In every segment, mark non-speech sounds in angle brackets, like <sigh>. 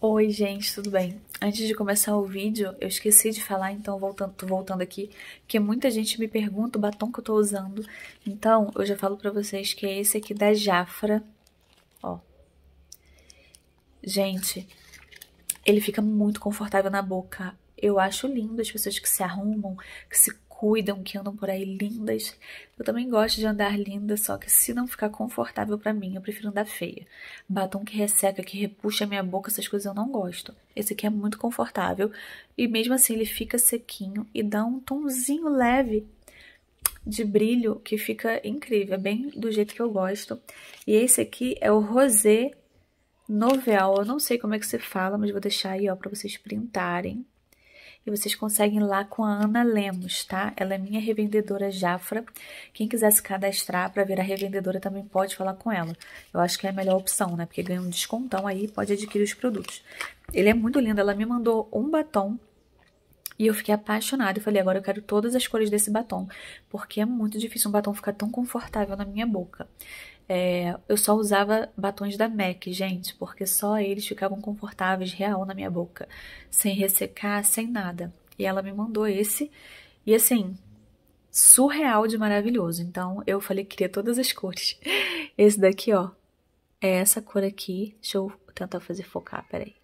Oi, gente, tudo bem? Antes de começar o vídeo, eu esqueci de falar, então voltando, tô voltando aqui, que muita gente me pergunta o batom que eu tô usando. Então, eu já falo pra vocês que é esse aqui da Jafra, ó. Gente, ele fica muito confortável na boca. Eu acho lindo as pessoas que se arrumam, que se cuidam, que andam por aí lindas. Eu também gosto de andar linda, só que se não ficar confortável para mim, eu prefiro andar feia. Batom que resseca, que repuxa a minha boca, essas coisas eu não gosto. Esse aqui é muito confortável e mesmo assim ele fica sequinho e dá um tomzinho leve de brilho que fica incrível, é bem do jeito que eu gosto. E esse aqui é o Rosé Novel, eu não sei como é que se fala, mas vou deixar aí ó para vocês printarem e vocês conseguem lá com a Ana Lemos, tá? Ela é minha revendedora Jafra. Quem quiser se cadastrar para virar revendedora também pode falar com ela. Eu acho que é a melhor opção, né? Porque ganha um descontão aí pode adquirir os produtos. Ele é muito lindo, ela me mandou um batom e eu fiquei apaixonada. Eu falei, agora eu quero todas as cores desse batom, porque é muito difícil um batom ficar tão confortável na minha boca. É, eu só usava batons da MAC, gente, porque só eles ficavam confortáveis, real, na minha boca. Sem ressecar, sem nada. E ela me mandou esse. E assim, surreal de maravilhoso. Então, eu falei que queria todas as cores. <laughs> Esse daqui, ó, é essa cor aqui. Deixa eu tentar fazer focar, peraí.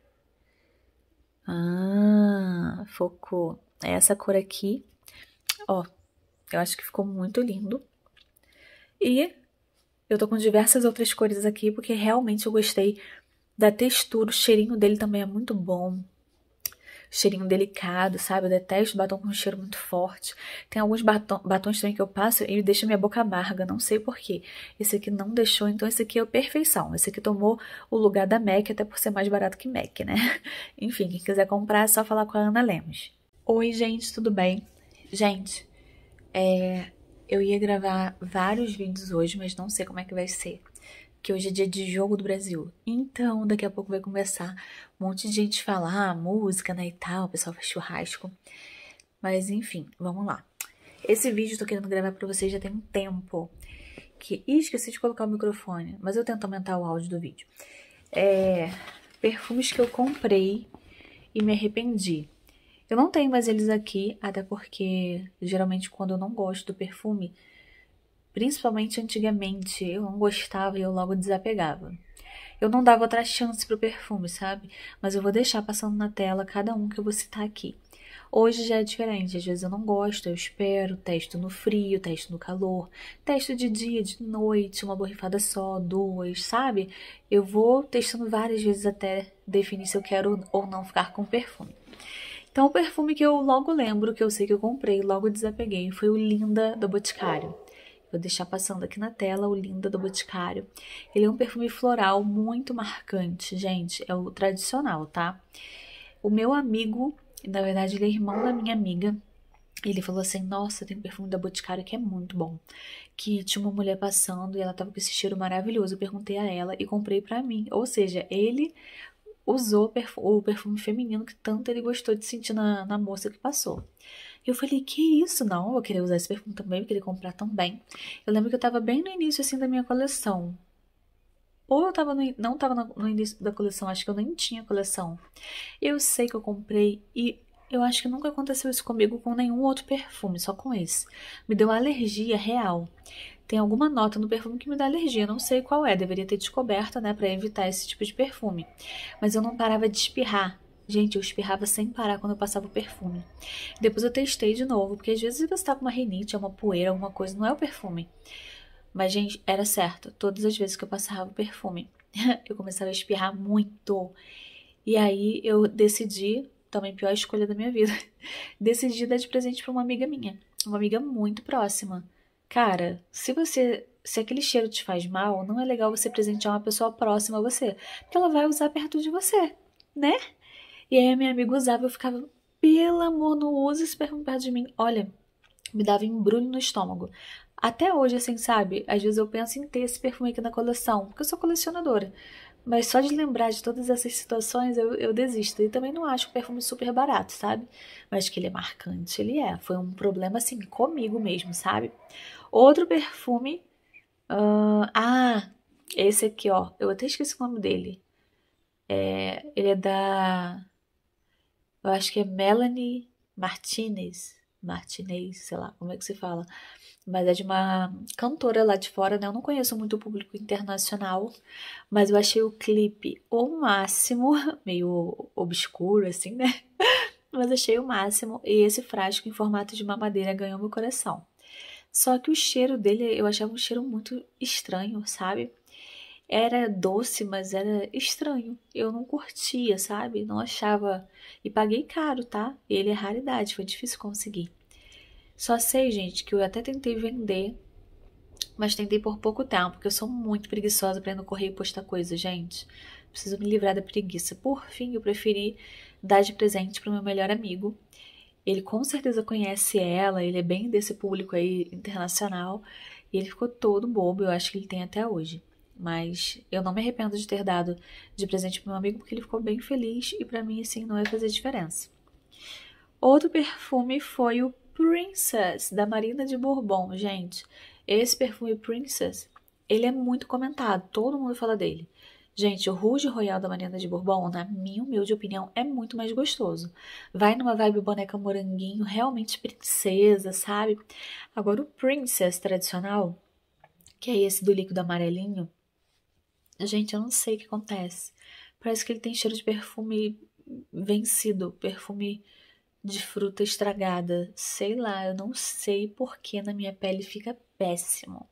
Ah, focou. É essa cor aqui. Ó, eu acho que ficou muito lindo. E eu tô com diversas outras cores aqui, porque realmente eu gostei da textura. O cheirinho dele também é muito bom. Cheirinho delicado, sabe? Eu detesto batom com um cheiro muito forte. Tem alguns batom, batons também que eu passo e deixa minha boca amarga, não sei porquê. Esse aqui não deixou, então esse aqui é a perfeição. Esse aqui tomou o lugar da MAC, até por ser mais barato que MAC, né? <laughs> Enfim, quem quiser comprar é só falar com a Ana Lemos. Oi, gente, tudo bem? Gente, é, eu ia gravar vários vídeos hoje, mas não sei como é que vai ser. Que hoje é dia de jogo do Brasil. Então, daqui a pouco vai começar um monte de gente falar ah, música, né, e tal. O pessoal faz churrasco. Mas, enfim, vamos lá. Esse vídeo eu tô querendo gravar pra vocês já tem um tempo. Que... Ih, esqueci de colocar o microfone. Mas eu tento aumentar o áudio do vídeo. É... Perfumes que eu comprei e me arrependi. Eu não tenho mais eles aqui, até porque geralmente quando eu não gosto do perfume, principalmente antigamente, eu não gostava e eu logo desapegava. Eu não dava outra chance pro perfume, sabe? Mas eu vou deixar passando na tela cada um que eu vou citar aqui. Hoje já é diferente, às vezes eu não gosto, eu espero, testo no frio, testo no calor, testo de dia, de noite, uma borrifada só, duas, sabe? Eu vou testando várias vezes até definir se eu quero ou não ficar com perfume. Então, o perfume que eu logo lembro, que eu sei que eu comprei, logo desapeguei, foi o Linda do Boticário. Vou deixar passando aqui na tela o Linda do Boticário. Ele é um perfume floral muito marcante, gente. É o tradicional, tá? O meu amigo, na verdade, ele é irmão da minha amiga. Ele falou assim: Nossa, tem um perfume da Boticário que é muito bom. Que tinha uma mulher passando e ela tava com esse cheiro maravilhoso. Eu perguntei a ela e comprei para mim. Ou seja, ele usou o perfume feminino que tanto ele gostou de sentir na, na moça que passou. E eu falei, que isso? Não, eu queria usar esse perfume também, eu queria comprar também. Eu lembro que eu tava bem no início, assim, da minha coleção. Ou eu tava no, não tava no início da coleção, acho que eu nem tinha coleção. Eu sei que eu comprei e eu acho que nunca aconteceu isso comigo com nenhum outro perfume, só com esse. Me deu alergia real. Tem alguma nota no perfume que me dá alergia, não sei qual é, deveria ter descoberto, né, para evitar esse tipo de perfume. Mas eu não parava de espirrar. Gente, eu espirrava sem parar quando eu passava o perfume. Depois eu testei de novo, porque às vezes você tá com uma rinite, é uma poeira, alguma coisa, não é o perfume. Mas, gente, era certo. Todas as vezes que eu passava o perfume, <laughs> eu começava a espirrar muito. E aí eu decidi, também pior escolha da minha vida, <laughs> decidi dar de presente para uma amiga minha, uma amiga muito próxima. Cara, se você. Se aquele cheiro te faz mal, não é legal você presentear uma pessoa próxima a você. Porque ela vai usar perto de você, né? E aí a minha amiga usava, eu ficava, pelo amor, não usa esse perfume perto de mim. Olha, me dava embrulho no estômago. Até hoje, assim, sabe? Às vezes eu penso em ter esse perfume aqui na coleção, porque eu sou colecionadora. Mas só de lembrar de todas essas situações, eu, eu desisto. E também não acho o perfume super barato, sabe? Mas que ele é marcante, ele é. Foi um problema, assim, comigo mesmo, sabe? Outro perfume. Uh, ah, esse aqui, ó. Eu até esqueci o nome dele. É, ele é da. Eu acho que é Melanie Martinez. Martinez, sei lá como é que se fala. Mas é de uma cantora lá de fora, né? Eu não conheço muito o público internacional, mas eu achei o clipe o máximo, <laughs> meio obscuro assim, né? <laughs> mas achei o máximo. E esse frasco em formato de mamadeira ganhou meu coração. Só que o cheiro dele eu achava um cheiro muito estranho, sabe? Era doce, mas era estranho. Eu não curtia, sabe? Não achava. E paguei caro, tá? Ele é raridade, foi difícil conseguir. Só sei, gente, que eu até tentei vender, mas tentei por pouco tempo, porque eu sou muito preguiçosa para ir no correio postar coisa, gente. Preciso me livrar da preguiça. Por fim, eu preferi dar de presente pro meu melhor amigo, ele com certeza conhece ela, ele é bem desse público aí internacional. E ele ficou todo bobo, eu acho que ele tem até hoje. Mas eu não me arrependo de ter dado de presente pro meu amigo, porque ele ficou bem feliz e para mim, assim, não ia fazer diferença. Outro perfume foi o Princess, da Marina de Bourbon, gente. Esse perfume Princess, ele é muito comentado, todo mundo fala dele. Gente, o Rouge Royal da Mariana de Bourbon, na minha humilde opinião, é muito mais gostoso. Vai numa vibe boneca moranguinho, realmente princesa, sabe? Agora o Princess tradicional, que é esse do líquido amarelinho, gente, eu não sei o que acontece. Parece que ele tem cheiro de perfume vencido, perfume de fruta estragada. Sei lá, eu não sei porque na minha pele fica péssimo.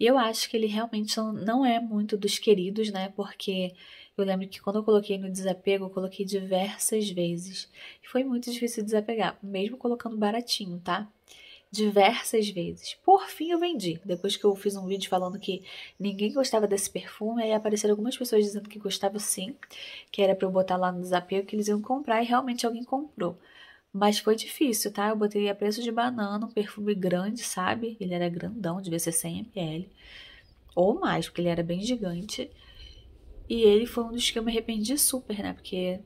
E eu acho que ele realmente não é muito dos queridos, né? Porque eu lembro que quando eu coloquei no desapego, eu coloquei diversas vezes. E foi muito difícil desapegar, mesmo colocando baratinho, tá? Diversas vezes. Por fim, eu vendi. Depois que eu fiz um vídeo falando que ninguém gostava desse perfume, aí apareceram algumas pessoas dizendo que gostava sim, que era para eu botar lá no desapego, que eles iam comprar, e realmente alguém comprou. Mas foi difícil, tá? Eu botei a preço de banana, um perfume grande, sabe? Ele era grandão, devia ser 100ml. Ou mais, porque ele era bem gigante. E ele foi um dos que eu me arrependi super, né? Porque,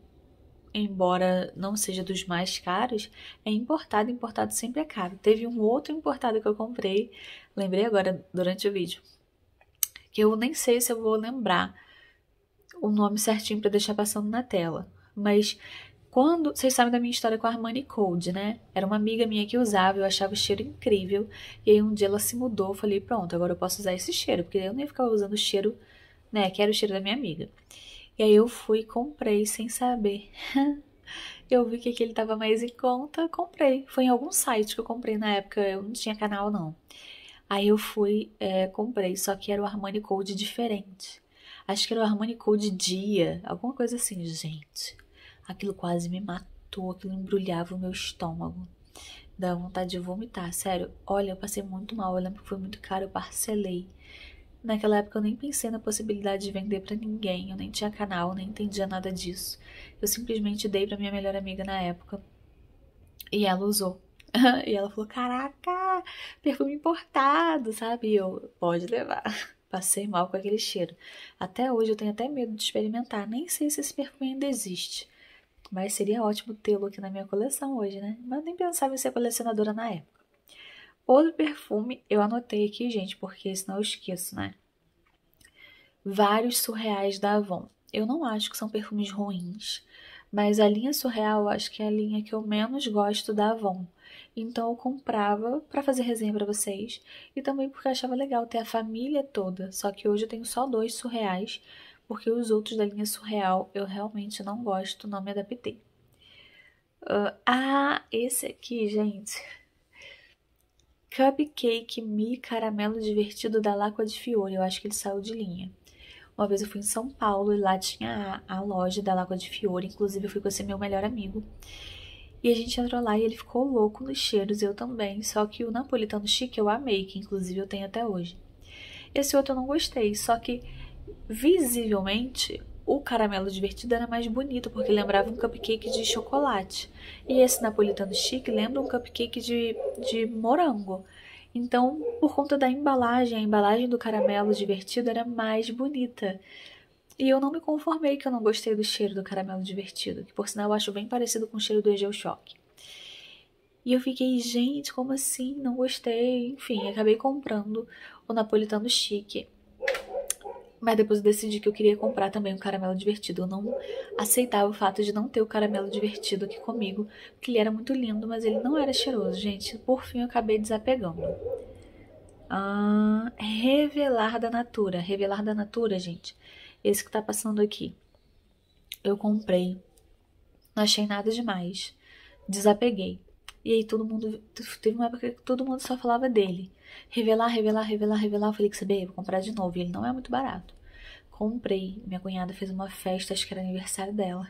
embora não seja dos mais caros, é importado, importado sempre é caro. Teve um outro importado que eu comprei, lembrei agora durante o vídeo, que eu nem sei se eu vou lembrar o nome certinho para deixar passando na tela, mas quando, vocês sabem da minha história com a Armani Code, né? Era uma amiga minha que usava, eu achava o cheiro incrível. E aí um dia ela se mudou, eu falei, pronto, agora eu posso usar esse cheiro, porque eu nem ficava usando o cheiro, né, que era o cheiro da minha amiga. E aí eu fui e comprei sem saber. <laughs> eu vi que aquele tava mais em conta, comprei. Foi em algum site que eu comprei na época, eu não tinha canal não. Aí eu fui, é, comprei, só que era o Armani Code diferente. Acho que era o Armani Code Dia, alguma coisa assim, gente. Aquilo quase me matou, aquilo embrulhava o meu estômago. Dá vontade de vomitar, sério. Olha, eu passei muito mal, eu lembro que foi muito caro, eu parcelei. Naquela época eu nem pensei na possibilidade de vender para ninguém, eu nem tinha canal, nem entendia nada disso. Eu simplesmente dei para minha melhor amiga na época. E ela usou. <laughs> e ela falou: "Caraca, perfume importado", sabe? eu, pode levar. <laughs> Passei mal com aquele cheiro. Até hoje eu tenho até medo de experimentar, nem sei se esse perfume ainda existe. Mas seria ótimo tê-lo aqui na minha coleção hoje, né? Mas nem pensava em ser colecionadora na época. Outro perfume eu anotei aqui, gente, porque senão eu esqueço, né? Vários surreais da Avon. Eu não acho que são perfumes ruins, mas a linha surreal eu acho que é a linha que eu menos gosto da Avon. Então eu comprava para fazer resenha para vocês e também porque eu achava legal ter a família toda. Só que hoje eu tenho só dois surreais porque os outros da linha surreal eu realmente não gosto, não me adaptei. Uh, ah, esse aqui, gente. Cupcake Mi Caramelo Divertido da Lacqua de Fiore. Eu acho que ele saiu de linha. Uma vez eu fui em São Paulo e lá tinha a, a loja da Lacqua de Fiore. Inclusive, eu fui com esse meu melhor amigo. E a gente entrou lá e ele ficou louco nos cheiros, eu também. Só que o napolitano chique eu amei, que inclusive eu tenho até hoje. Esse outro eu não gostei, só que Visivelmente, o caramelo divertido era mais bonito porque lembrava um cupcake de chocolate. E esse napolitano chique lembra um cupcake de, de morango. Então, por conta da embalagem, a embalagem do caramelo divertido era mais bonita. E eu não me conformei que eu não gostei do cheiro do caramelo divertido, que por sinal eu acho bem parecido com o cheiro do Egeu Choque. E eu fiquei, gente, como assim? Não gostei. Enfim, acabei comprando o napolitano chique mas depois eu decidi que eu queria comprar também um caramelo divertido. Eu não aceitava o fato de não ter o caramelo divertido aqui comigo, porque ele era muito lindo, mas ele não era cheiroso. Gente, por fim eu acabei desapegando. Ah, revelar da Natura. Revelar da Natura, gente. Esse que tá passando aqui. Eu comprei. Não achei nada demais. Desapeguei. E aí todo mundo. Teve uma época que todo mundo só falava dele. Revelar, revelar, revelar, revelar. Eu falei que saber, vou comprar de novo. E ele não é muito barato. Comprei. Minha cunhada fez uma festa, acho que era aniversário dela.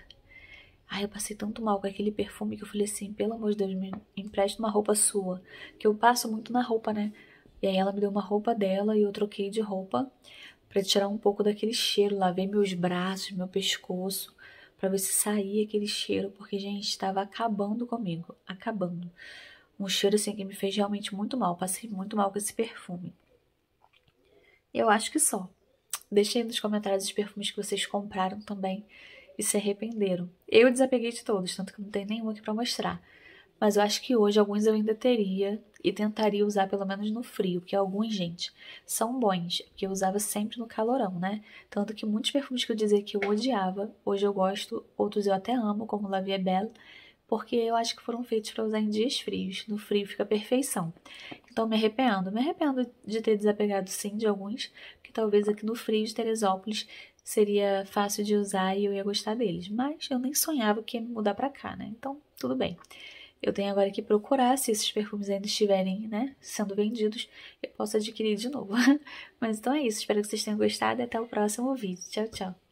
Aí eu passei tanto mal com aquele perfume que eu falei assim, pelo amor de Deus, me empreste uma roupa sua. Que eu passo muito na roupa, né? E aí ela me deu uma roupa dela e eu troquei de roupa para tirar um pouco daquele cheiro. Lavei meus braços, meu pescoço, para ver se saía aquele cheiro, porque, gente, estava acabando comigo. Acabando um cheiro assim que me fez realmente muito mal. Passei muito mal com esse perfume. Eu acho que só. Deixem nos comentários os perfumes que vocês compraram também e se arrependeram. Eu desapeguei de todos, tanto que não tem nenhum aqui para mostrar. Mas eu acho que hoje alguns eu ainda teria e tentaria usar pelo menos no frio, porque alguns, gente, são bons, porque eu usava sempre no calorão, né? Tanto que muitos perfumes que eu dizia que eu odiava, hoje eu gosto, outros eu até amo, como La Vie Belle porque eu acho que foram feitos para usar em dias frios. No frio fica perfeição. Então me arrependo. Me arrependo de ter desapegado sim de alguns, que talvez aqui no frio de Teresópolis seria fácil de usar e eu ia gostar deles. Mas eu nem sonhava que ia me mudar para cá, né? Então, tudo bem. Eu tenho agora que procurar se esses perfumes ainda estiverem, né, sendo vendidos, eu posso adquirir de novo. <laughs> Mas então é isso, espero que vocês tenham gostado e até o próximo vídeo. Tchau, tchau.